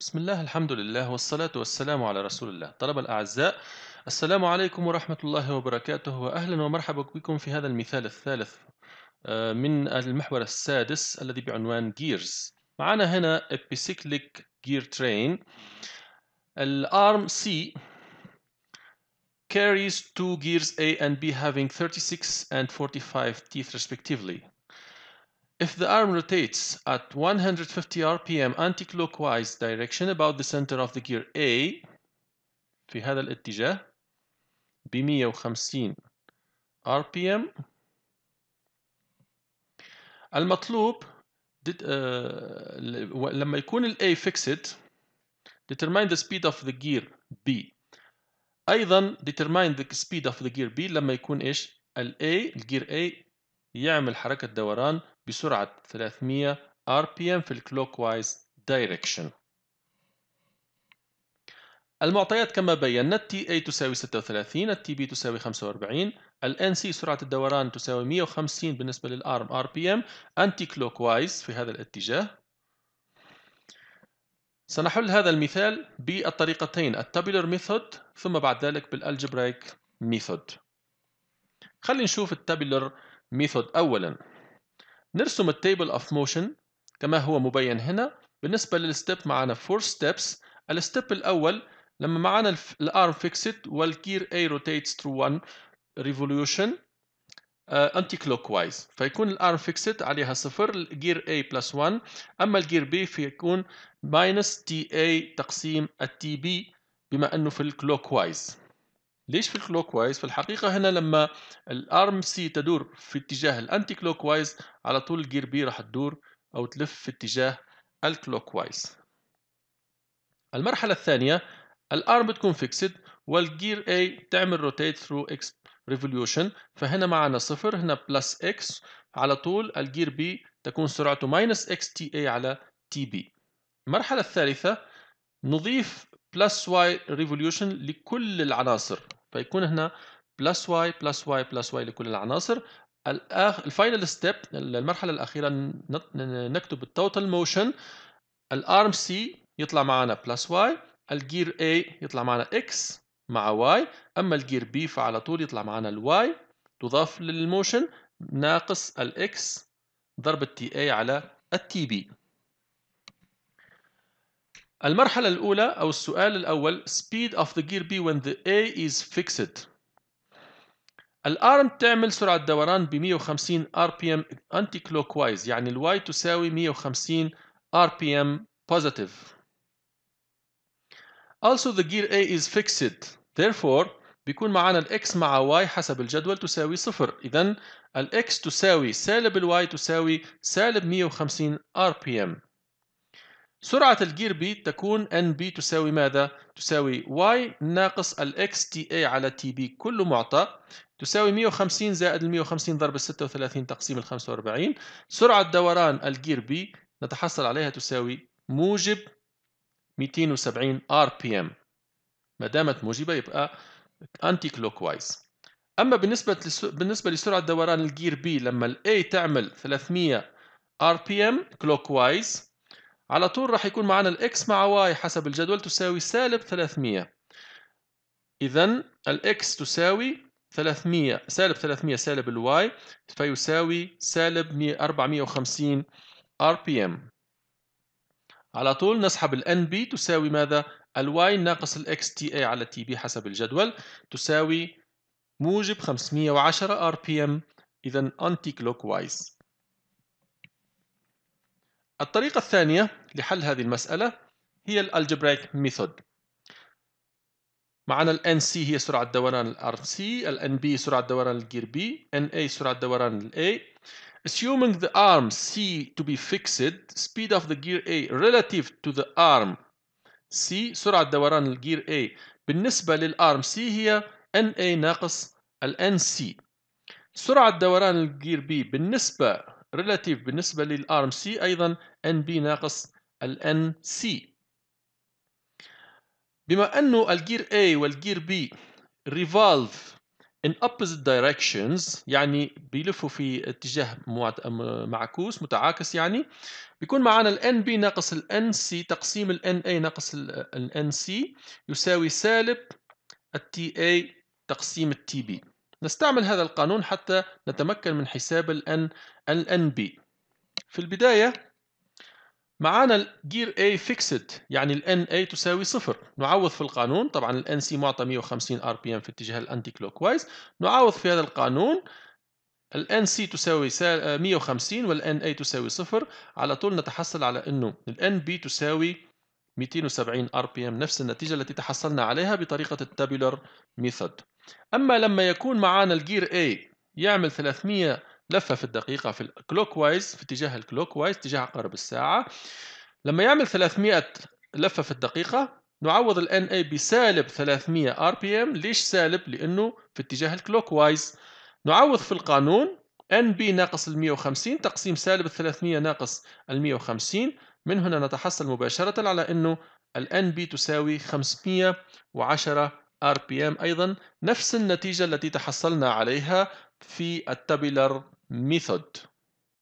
بسم الله الحمد لله والصلاة والسلام على رسول الله طلب الأعزاء السلام عليكم ورحمة الله وبركاته وأهلا ومرحبا بكم في هذا المثال الثالث آه، من المحور السادس الذي بعنوان جيرز معنا هنا epicyclic gear train الارم C carries two gears A and B having 36 and 45 teeth respectively If the arm rotates at 150 RPM anti-clockwise direction about the center of the gear A في هذا الاتجاه ب 150 RPM المطلوب did, uh, لما يكون ال A fixed determine the speed of the gear B ايضا determine the speed of the gear B لما يكون ايش ال A الجير A يعمل حركة دوران بسرعة 300 RPM في الكلوكوايز دايركشن المعطيات كما بينا T A تساوي 36 T B تساوي 45 ال NC سرعه الدوران تساوي 150 بالنسبه للارم ARM RPM انتي في هذا الاتجاه سنحل هذا المثال بالطريقتين التابلر ميثود ثم بعد ذلك بالالجبرايك ميثود خلينا نشوف التابلر ميثود اولا نرسم التيبل of motion كما هو مبين هنا بالنسبة للستيب معنا 4 steps الستيب الأول لما معنا الارم فيكسد والكير A rotates through 1 revolution انتي كلوك وايز فيكون الارم فيكسد عليها صفر الجير A بلس 1 اما الجير B فيكون ماينس تي تقسيم التي بي بما انه في الكلوك وايز ليش في الكلوك وايز في الحقيقه هنا لما الارم سي تدور في اتجاه الانتي كلوك وايز على طول الجير بي راح تدور او تلف في اتجاه الكلوك وايز المرحله الثانيه الارم بتكون فيكسد والجير اي تعمل روتيت ثرو اكس ريفوليوشن فهنا معنا صفر هنا بلس اكس على طول الجير بي تكون سرعته ماينس اكس تي اي على تي بي. المرحلة الثالثة نضيف بلس واي ريفوليوشن لكل العناصر فيكون هنا بلس واي بلس واي بلس واي لكل العناصر الأخ... الفاينل ستيب المرحله الاخيره نكتب التوتال موشن الارم سي يطلع معنا بلس واي الجير اي يطلع معنا اكس مع واي اما الجير بي فعلى طول يطلع معنا الواي تضاف للموشن ناقص الاكس ضرب التي اي على التي بي المرحلة الأولى أو السؤال الأول speed of the gear B when the A is fixed الارم تعمل سرعة دوران ب 150 RPM anti-clockwise يعني الواي تساوي 150 RPM positive Also the gear A is fixed therefore بيكون معانا X مع y حسب الجدول تساوي صفر إذا X تساوي سالب الواي تساوي سالب 150 RPM سرعة الجير بي تكون ان بي تساوي ماذا؟ تساوي y ناقص ال xta على tb كل معطى تساوي 150 زائد ال 150 ضرب 36 تقسيم ال 45 سرعة دوران الجير بي نتحصل عليها تساوي موجب 270 rpm ما دامت موجبة يبقى انتي كلوك وايز اما بالنسبة بالنسبة لسرعة دوران الجير بي لما ال A تعمل 300 rpm كلوك وايز على طول راح يكون معنا الإكس مع واي حسب الجدول تساوي سالب 300 إذا الإكس تساوي 300 سالب 300 سالب الواي فيساوي سالب 450 ار بي ام على طول نسحب الان بي تساوي ماذا الواي ناقص الاكس تي اي على تي بي حسب الجدول تساوي موجب 510 ار بي ام اذا انتي كلوك وايز الطريقة الثانية لحل هذه المسألة هي الالجبريك ميثود معنا ال NC هي سرعة دوران ال RC ال NB سرعة دوران الجير B NA سرعة دوران ال A Assuming the arm C to be fixed speed of the gear A relative to the arm C سرعة دوران الجير A بالنسبة arm C هي NA ناقص ال NC سرعة دوران الجير B بالنسبة ريلاتيف بالنسبة للارم سي أيضا ان بي ناقص الان سي بما أنه الجير A والجير B revolve in opposite directions يعني بيلفوا في اتجاه معكوس متعاكس يعني بيكون معنا ال NB ناقص ال NC تقسيم ال NA ناقص ال NC يساوي سالب ال TA تقسيم ال TB نستعمل هذا القانون حتى نتمكن من حساب الـ N ال NB في البداية معانا Gear A fixed يعني الـ NA تساوي صفر نعوض في القانون طبعا الـ NC معطى 150 RPM في اتجاه الـ كلوك وايز نعوض في هذا القانون الـ NC تساوي 150 والـ NA تساوي صفر على طول نتحصل على انه الـ NB تساوي 270 RPM نفس النتيجة التي تحصلنا عليها بطريقة التابولر ميثود أما لما يكون معانا الجير A يعمل 300 لفة في الدقيقة في الكلوك وايز في اتجاه الكلوك وايز اتجاه عقارب الساعة لما يعمل 300 لفة في الدقيقة نعوض الـ NA بسالب 300 RPM ليش سالب؟ لأنه في اتجاه الكلوك وايز نعوض في القانون NB ناقص الـ 150 تقسيم سالب الـ 300 ناقص الـ 150 من هنا نتحصل مباشرة على أنه الـ NB تساوي 510 RPM أيضا نفس النتيجة التي تحصلنا عليها في التابيلر ميثود